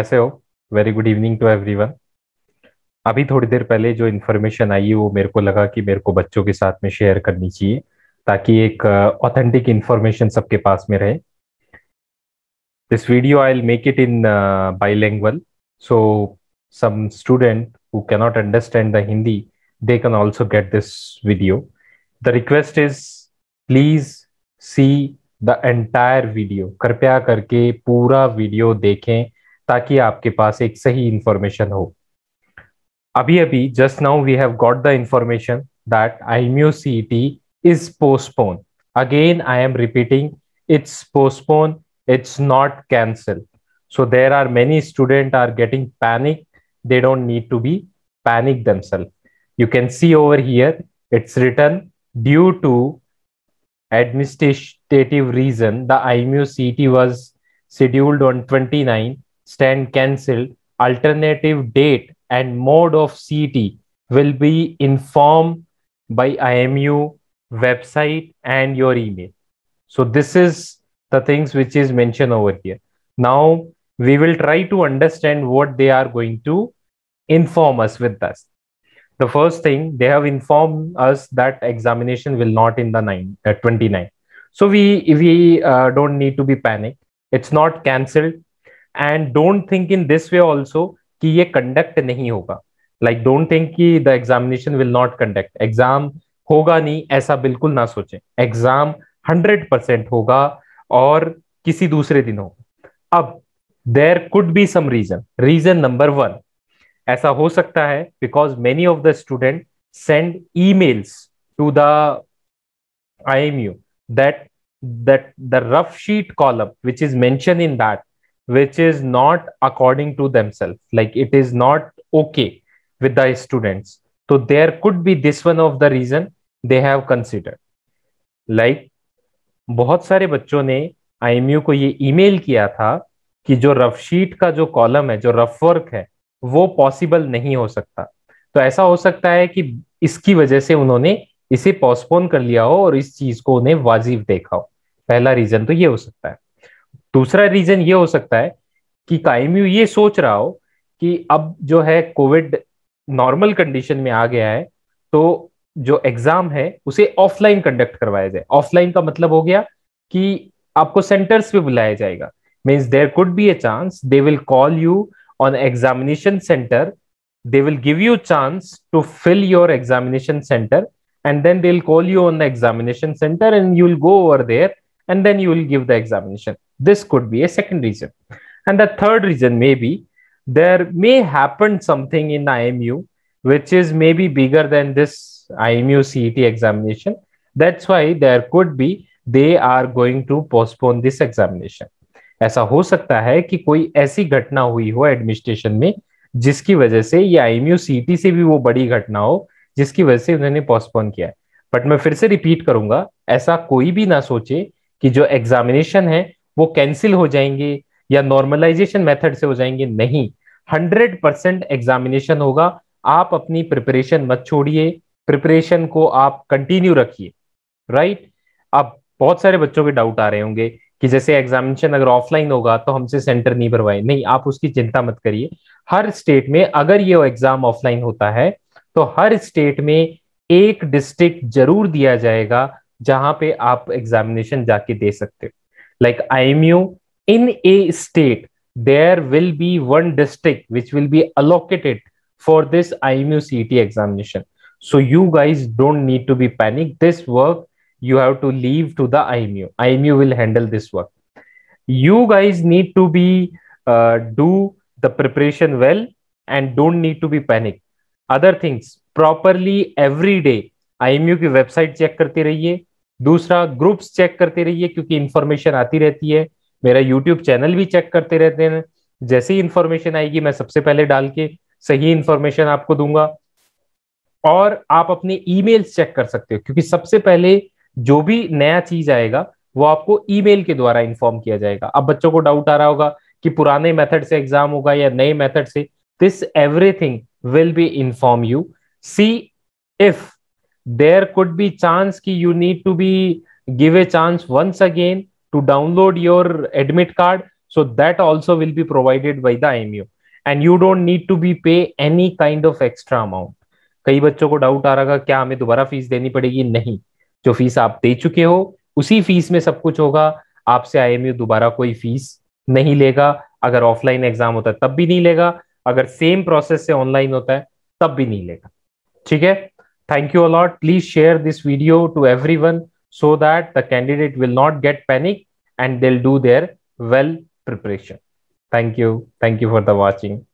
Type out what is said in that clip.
कैसे हो very good evening to everyone अभी थोड़ी देर पहले जो इन्फॉर्मेशन आई है वो मेरे को लगा कि मेरे को बच्चों के साथ में शेयर करनी चाहिए ताकि एक ऑथेंटिक uh, इन्फॉर्मेशन सबके पास में रहे this video I will make it in bilingual so some student who cannot understand the Hindi they can also get this video the request is please see the entire video कृपया करके पूरा video देखें ताकि आपके पास एक सही इंफॉर्मेशन हो अभी अभी just now we have got the information that IMUCET is postpone again I am repeating it's postpone it's not cancel so there are many student are getting panic they don't need to be panic themselves you can see over here it's return due to administrative reason the IMUCET was scheduled on twenty nine stand cancelled, alternative date and mode of CT will be informed by IMU website and your email. So this is the things which is mentioned over here. Now we will try to understand what they are going to inform us with us. The first thing they have informed us that examination will not in the nine uh, 29. So we we uh, don't need to be panicked. It's not cancelled. And don't think in this way also कि ये conduct नहीं होगा like don't think कि the examination will not conduct exam होगा नहीं ऐसा बिल्कुल ना सोचें एग्जाम हंड्रेड परसेंट होगा और किसी दूसरे दिन होगा अब there could be some reason reason number one ऐसा हो सकता है because many of the student send emails to the I M U that that the rough sheet column which is mention in that which is not according to themselves like it is not okay with the students so there could be this one of the reason they have considered like बहुत सारे बच्चों ने IMU को ये email किया था कि जो रफ शीट का जो कॉलम है जो रफ वर्क है वो पॉसिबल नहीं हो सकता तो ऐसा हो सकता है कि इसकी वजह से उन्होंने इसे पोस्टपोन कर लिया हो और इस चीज को उन्हें वाजिब देखा हो पहला रीजन तो ये हो सकता है दूसरा रीजन ये हो सकता है कि यू ये सोच रहा हो कि अब जो है कोविड नॉर्मल कंडीशन में आ गया है तो जो एग्जाम है उसे ऑफलाइन कंडक्ट करवाया जाए ऑफलाइन का मतलब हो गया कि आपको सेंटर्स पे बुलाया जाएगा means there could be a chance they will call you on examination centre they will give you chance to fill your examination center and then call you on the examination centre and you will go over there and then you will give the examination. This could be a second reason. And the third reason may be there may happen something in IMU which is maybe bigger than this IMU CET examination. That's why there could be they are going to postpone this examination ऐसा हो सकता है कि कोई ऐसी घटना हुई हो एडमिनिस्ट्रेशन में जिसकी वजह से या आईएमयू सीटी से भी वो बड़ी घटना हो जिसकी वजह से उन्होंने पोस्टपोन किया बट मैं फिर से रिपीट करूंगा ऐसा कोई भी ना सोचे कि जो एग्जामिनेशन है वो कैंसिल हो जाएंगे या नॉर्मलाइजेशन मेथड से हो जाएंगे नहीं हंड्रेड परसेंट एग्जामिनेशन होगा आप अपनी प्रिपरेशन मत छोड़िए प्रिपरेशन को आप कंटिन्यू रखिए राइट अब बहुत सारे बच्चों के डाउट आ रहे होंगे कि जैसे एग्जामिनेशन अगर ऑफलाइन होगा तो हमसे सेंटर नहीं भरवाए नहीं आप उसकी चिंता मत करिए हर स्टेट में अगर ये एग्जाम ऑफलाइन होता है तो हर स्टेट में एक डिस्ट्रिक्ट जरूर दिया जाएगा जहां पे आप एग्जामिनेशन जाके दे सकते हो like I M U in a state there will be one district which will be allocated for this IMU CET examination. So you guys don't need to be panic. This work you have to leave to the IMU. IMU will handle this work. You guys need to be uh, do the preparation well and don't need to be panic. Other things properly every day. IMU की website check करते रहिए दूसरा groups check करते रहिए क्योंकि information आती रहती है मेरा यूट्यूब चैनल भी चेक करते रहते हैं जैसे ही इंफॉर्मेशन आएगी मैं सबसे पहले डाल के सही इंफॉर्मेशन आपको दूंगा और आप अपने ईमेल चेक कर सकते हो क्योंकि सबसे पहले जो भी नया चीज आएगा वो आपको ईमेल के द्वारा इन्फॉर्म किया जाएगा अब बच्चों को डाउट आ रहा होगा कि पुराने मेथड से एग्जाम होगा या नए मेथड से this everything will be inform you see if there could be chance की you need to be give a chance once again to download your admit card so that also will be provided by the I M U and you don't need to be pay any kind of extra amount कई बच्चों को doubt आ रहा था क्या हमें दोबारा fees देनी पड़ेगी नहीं जो फीस आप दे चुके हो उसी फीस में सब कुछ होगा आपसे आई दोबारा कोई फीस नहीं लेगा अगर ऑफलाइन एग्जाम होता है तब भी नहीं लेगा अगर सेम प्रोसेस से ऑनलाइन होता है तब भी नहीं लेगा ठीक है Thank you a lot. Please share this video to everyone so that the candidate will not get panic and they'll do their well preparation. Thank you. Thank you for the watching.